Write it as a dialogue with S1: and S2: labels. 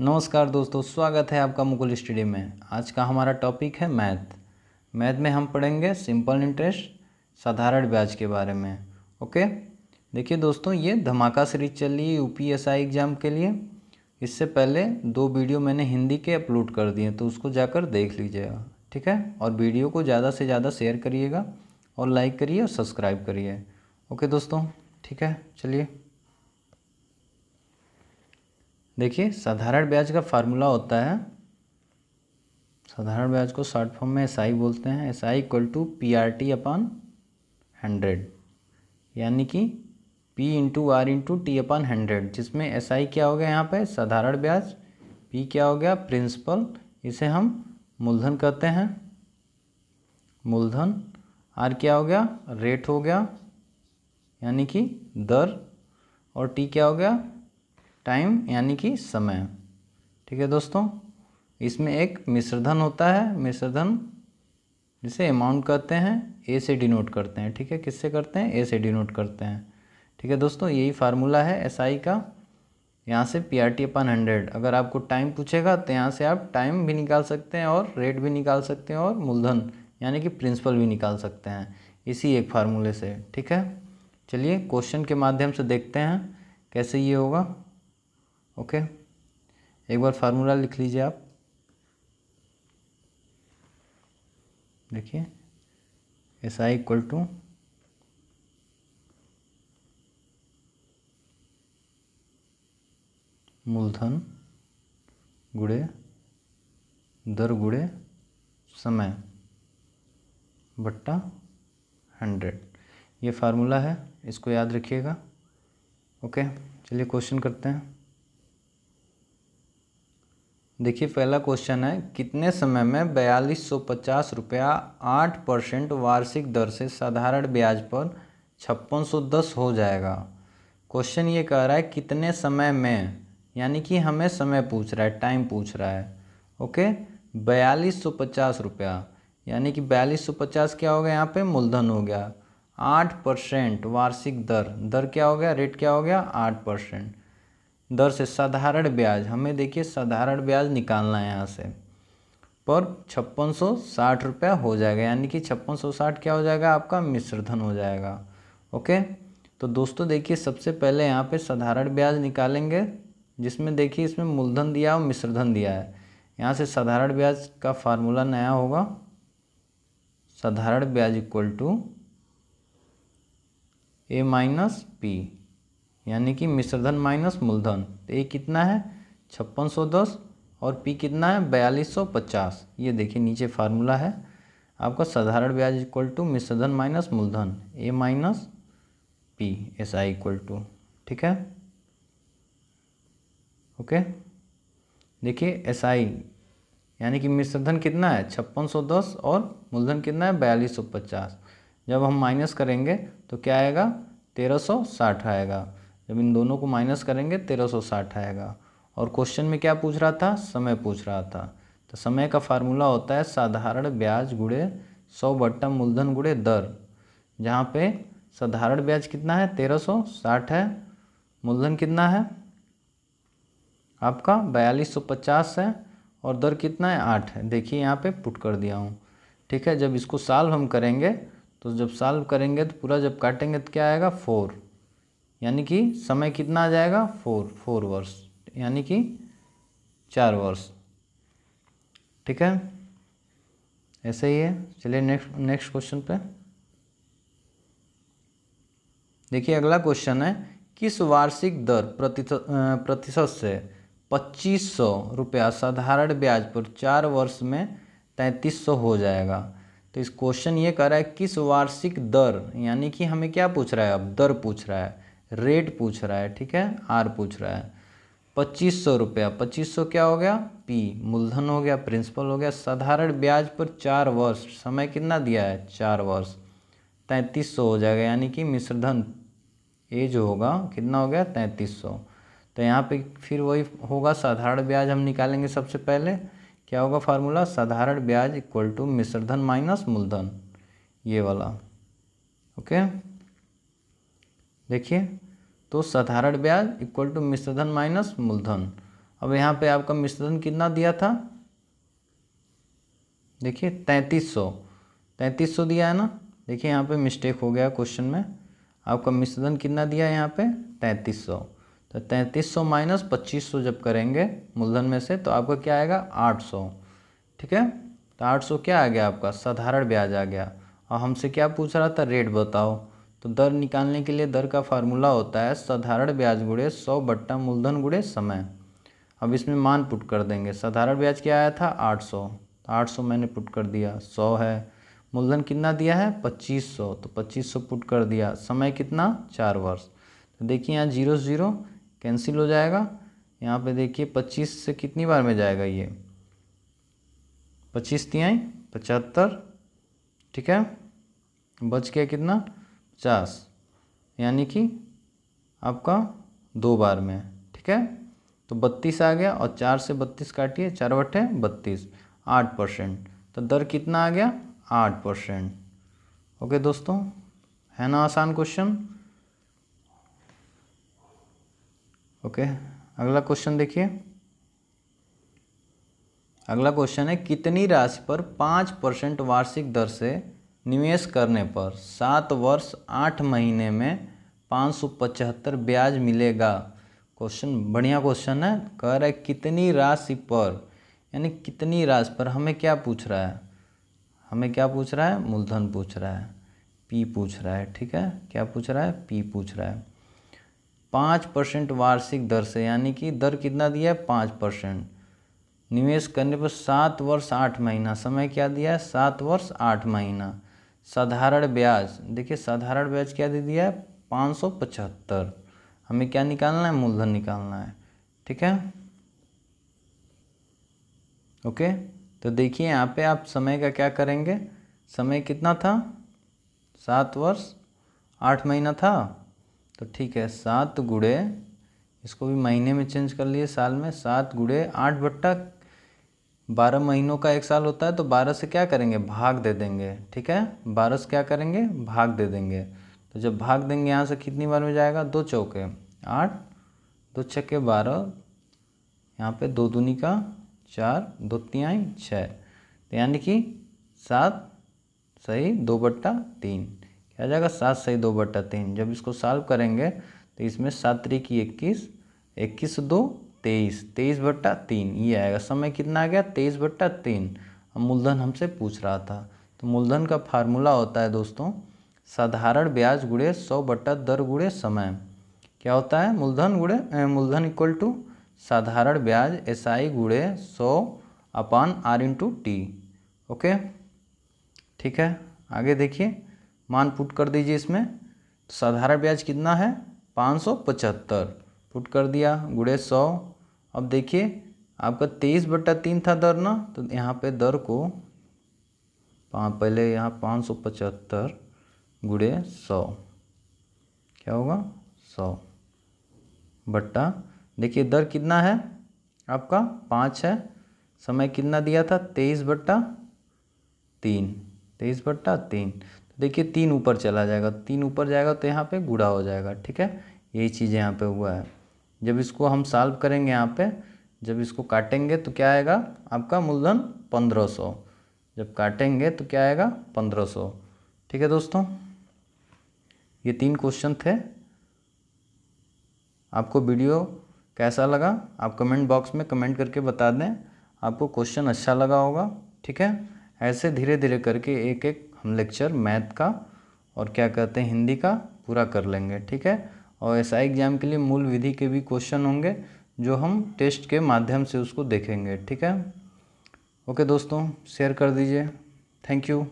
S1: नमस्कार दोस्तों स्वागत है आपका मुकुल स्टडी में आज का हमारा टॉपिक है मैथ मैथ में हम पढ़ेंगे सिंपल इंटरेस्ट साधारण ब्याज के बारे में ओके देखिए दोस्तों ये धमाका सीरीज चल रही है यूपीएसआई एग्ज़ाम के लिए इससे पहले दो वीडियो मैंने हिंदी के अपलोड कर दिए तो उसको जाकर देख लीजिएगा ठीक है और वीडियो को ज़्यादा से ज़्यादा शेयर करिएगा और लाइक करिए और सब्सक्राइब करिए ओके दोस्तों ठीक है चलिए देखिए साधारण ब्याज का फार्मूला होता है साधारण ब्याज को शॉर्ट फॉर्म में एस आई बोलते हैं S I equal to P R T upon hundred यानी कि P into R into T upon hundred जिसमें एस आई क्या हो गया यहाँ पे साधारण ब्याज पी क्या हो गया प्रिंसिपल इसे हम मूलधन कहते हैं मूलधन आर क्या हो गया रेट हो गया यानी कि दर और टी क्या हो गया टाइम यानी कि समय ठीक है दोस्तों इसमें एक मिश्रधन होता है मिश्रधन जिसे अमाउंट कहते हैं ए से डिनोट करते हैं ठीक है किससे करते हैं ए से डिनोट करते हैं ठीक है दोस्तों यही फार्मूला है एस SI का यहाँ से P R T upon hundred अगर आपको टाइम पूछेगा तो यहाँ से आप टाइम भी निकाल सकते हैं और रेट भी निकाल सकते हैं और मूलधन यानी कि प्रिंसिपल भी निकाल सकते हैं इसी एक फार्मूले से ठीक है चलिए क्वेश्चन के माध्यम से देखते हैं कैसे ये होगा ओके एक बार फार्मूला लिख लीजिए आप देखिए एस आई इक्वल टू मूलधन गुड़े दर गुड़े समय बट्टा हंड्रेड ये फार्मूला है इसको याद रखिएगा ओके चलिए क्वेश्चन करते हैं देखिए पहला क्वेश्चन है कितने समय में बयालीस सौ पचास रुपया आठ परसेंट वार्षिक दर से साधारण ब्याज पर छप्पन सौ दस हो जाएगा क्वेश्चन ये कह रहा है कितने समय में यानी कि हमें समय पूछ रहा है टाइम पूछ रहा है ओके बयालीस सौ पचास रुपया यानी कि बयालीस सौ पचास क्या हो गया यहाँ पे मूलधन हो गया आठ परसेंट वार्षिक दर दर क्या हो गया रेट क्या हो गया आठ परसेंट दर से साधारण ब्याज हमें देखिए साधारण ब्याज निकालना है यहाँ से पर छप्पन सौ साठ रुपया हो जाएगा यानी कि छप्पन सौ साठ क्या हो जाएगा आपका मिश्रधन हो जाएगा ओके तो दोस्तों देखिए सबसे पहले यहाँ पे साधारण ब्याज निकालेंगे जिसमें देखिए इसमें मूलधन दिया और मिश्रधन दिया है यहाँ से साधारण ब्याज का फार्मूला नया होगा साधारण ब्याज equal to A minus P यानी कि मिश्रधन माइनस मूलधन तो ए कितना है छप्पन सौ दस और पी कितना है बयालीस सौ पचास ये देखिए नीचे फार्मूला है आपका साधारण ब्याज इक्वल टू मिश्रधन माइनस मूलधन A minus P S I equal to ठीक है ओके देखिए एस आई यानी कि मिश्रधन कितना है छप्पन सौ दस और मूलधन कितना है बयालीस सौ पचास जब हम माइनस करेंगे तो क्या आएगा तेरह सौ साठ आएगा जब इन दोनों को माइनस करेंगे साठ आएगा और क्वेश्चन में क्या पूछ रहा था समय पूछ रहा था तो समय का फार्मूला होता है साधारण ब्याज गुड़े सौ बट्टा मूलधन गुड़े दर जहाँ पे साधारण ब्याज कितना है तेरह सौ साठ है मूलधन कितना है आपका बयालीस सौ पचास है और दर कितना है आठ है देखिए यहाँ पे पुट कर दिया हूँ ठीक है जब इसको साल्व हम करेंगे तो जब साल्व करेंगे तो पूरा जब काटेंगे तो क्या आएगा फोर यानी कि समय कितना आ जाएगा फोर फोर वर्ष यानी कि चार वर्ष ठीक है ऐसे ही है चलिए नेक्स्ट नेक्स्ट क्वेश्चन पे देखिए अगला क्वेश्चन है किस वार्षिक दर प्रतिशत प्रतिशत से पच्चीस सौ रुपया साधारण ब्याज पर चार वर्ष में तैंतीस सौ हो जाएगा तो इस क्वेश्चन ये कह रहा है किस वार्षिक दर यानी कि हमें क्या पूछ रहा है अब दर पूछ रहा है रेट पूछ रहा है ठीक है आर पूछ रहा है पच्चीस सौ रुपया पच्चीस सौ क्या हो गया पी मूलधन हो गया प्रिंसिपल हो गया साधारण ब्याज पर चार वर्ष समय कितना दिया है चार वर्ष तैंतीस सौ हो जाएगा यानी कि मिश्रधन ये जो होगा कितना हो गया तैंतीस सौ तो यहाँ पे फिर वही होगा साधारण ब्याज हम निकालेंगे सबसे पहले क्या होगा फार्मूला साधारण ब्याज इक्वल टू मिश्रधन माइनस मूलधन ये वाला ओके देखिए तो साधारण ब्याज इक्वल टू मिश्रधन माइनस मूलधन अब यहाँ पे आपका मिश्रधन कितना दिया था देखिए तैंतीस सौ तैंतीस सौ दिया है ना देखिए यहाँ पे मिस्टेक हो गया क्वेश्चन में आपका मिश्रधन कितना दिया है यहाँ पे तैंतीस सौ तो तैंतीस सौ माइनस पच्चीस सौ जब करेंगे मूलधन में से तो आपका क्या आएगा आठ सौ ठीक है तो आठ सौ क्या आ गया आपका साधारण ब्याज आ गया और हमसे क्या पूछ रहा था रेट बताओ तो दर निकालने के लिए दर का फार्मूला होता है साधारण ब्याज गुड़े सौ बट्टा मूलधन गुड़े समय अब इसमें मान पुट कर देंगे साधारण ब्याज क्या आया था आठ सौ तो आठ सौ मैंने पुट कर दिया सौ है मूलधन कितना दिया है पच्चीस सौ तो पच्चीस सौ पुट कर दिया समय कितना चार वर्ष तो देखिए यहाँ जीरो ज़ीरो कैंसिल हो जाएगा यहाँ पे देखिए पच्चीस से कितनी बार में जाएगा ये पच्चीस तिहाई पचहत्तर ठीक है बच गया कितना पचास यानी कि आपका दो बार में ठीक है तो बत्तीस आ गया और चार से बत्तीस काटिए चार बटे बत्तीस आठ परसेंट तो दर कितना आ गया आठ परसेंट ओके दोस्तों है ना आसान क्वेश्चन ओके अगला क्वेश्चन देखिए अगला क्वेश्चन है कितनी राशि पर पाँच परसेंट वार्षिक दर से निवेश करने पर सात वर्ष आठ महीने में पाँच सौ पचहत्तर ब्याज मिलेगा क्वेश्चन बढ़िया क्वेश्चन है कह रहा है कितनी राशि पर यानी कितनी राशि पर हमें क्या पूछ रहा है हमें क्या पूछ रहा है मूलधन पूछ रहा है पी पूछ रहा है ठीक है क्या पूछ रहा है पी पूछ रहा है पाँच परसेंट वार्षिक दर से यानी कि दर कितना दिया है पाँच परसेंट निवेश करने पर सात वर्ष आठ महीना समय क्या दिया है सात वर्ष आठ महीना साधारण ब्याज देखिए साधारण ब्याज क्या दे दिया है पाँच सौ पचहत्तर हमें क्या निकालना है मूलधन निकालना है ठीक है ओके तो देखिए यहाँ पे आप समय का क्या करेंगे समय कितना था सात वर्ष आठ महीना था तो ठीक है सात गुड़े इसको भी महीने में चेंज कर लिए साल में सात गुड़े आठ बट्टा बारह महीनों का एक साल होता है तो बारह से क्या करेंगे भाग दे देंगे ठीक है बारह से क्या करेंगे भाग दे देंगे तो जब भाग देंगे यहाँ से कितनी बार में जाएगा दो चौके आठ दो छक्के बारह यहाँ पे दो दूनी का चार दो तियाई छः तो यानी कि सात सही दो बट्टा तीन क्या जाएगा सात सही दो बट्टा तीन जब इसको सॉल्व करेंगे तो इसमें सात तरीकी इक्कीस इक्कीस दो तेईस तेईस बट्टा तीन ये आएगा समय कितना आ गया तेईस बट्टा तीन मूलधन हमसे पूछ रहा था तो मूलधन का फार्मूला होता है दोस्तों साधारण ब्याज गुड़े सौ बट्टा दर गुड़े समय क्या होता है मूलधन गुड़े मूलधन इक्वल टू साधारण ब्याज एस आई गुड़े सौ upon R into T okay ठीक है आगे देखिए मान पुट कर दीजिए इसमें तो साधारण ब्याज कितना है पाँच सौ पचहत्तर पुट कर दिया गुड़े सौ अब देखिए आपका तेईस बट्टा तीन था दर ना तो यहाँ पे दर को पहले यहाँ पाँच सौ पचहत्तर गुड़े सौ क्या होगा सौ बट्टा देखिए दर कितना है आपका पाँच है समय कितना दिया था तेईस बट्टा तीन तेईस बट्टा तीन तो देखिए तीन ऊपर चला जाएगा तीन ऊपर जाएगा तो यहाँ पे गुड़ा हो जाएगा ठीक है यही चीज़ यहाँ पे हुआ है जब इसको हम सॉल्व करेंगे यहाँ पे जब इसको काटेंगे तो क्या आएगा आपका मूलधन पंद्रह सौ जब काटेंगे तो क्या आएगा पंद्रह सौ ठीक है दोस्तों ये तीन क्वेश्चन थे आपको वीडियो कैसा लगा आप कमेंट बॉक्स में कमेंट करके बता दें आपको क्वेश्चन अच्छा लगा होगा ठीक है ऐसे धीरे धीरे करके एक एक हम लेक्चर मैथ का और क्या कहते हैं हिंदी का पूरा कर लेंगे ठीक है और एस एग्ज़ाम के लिए मूल विधि के भी क्वेश्चन होंगे जो हम टेस्ट के माध्यम से उसको देखेंगे ठीक है ओके दोस्तों शेयर कर दीजिए थैंक यू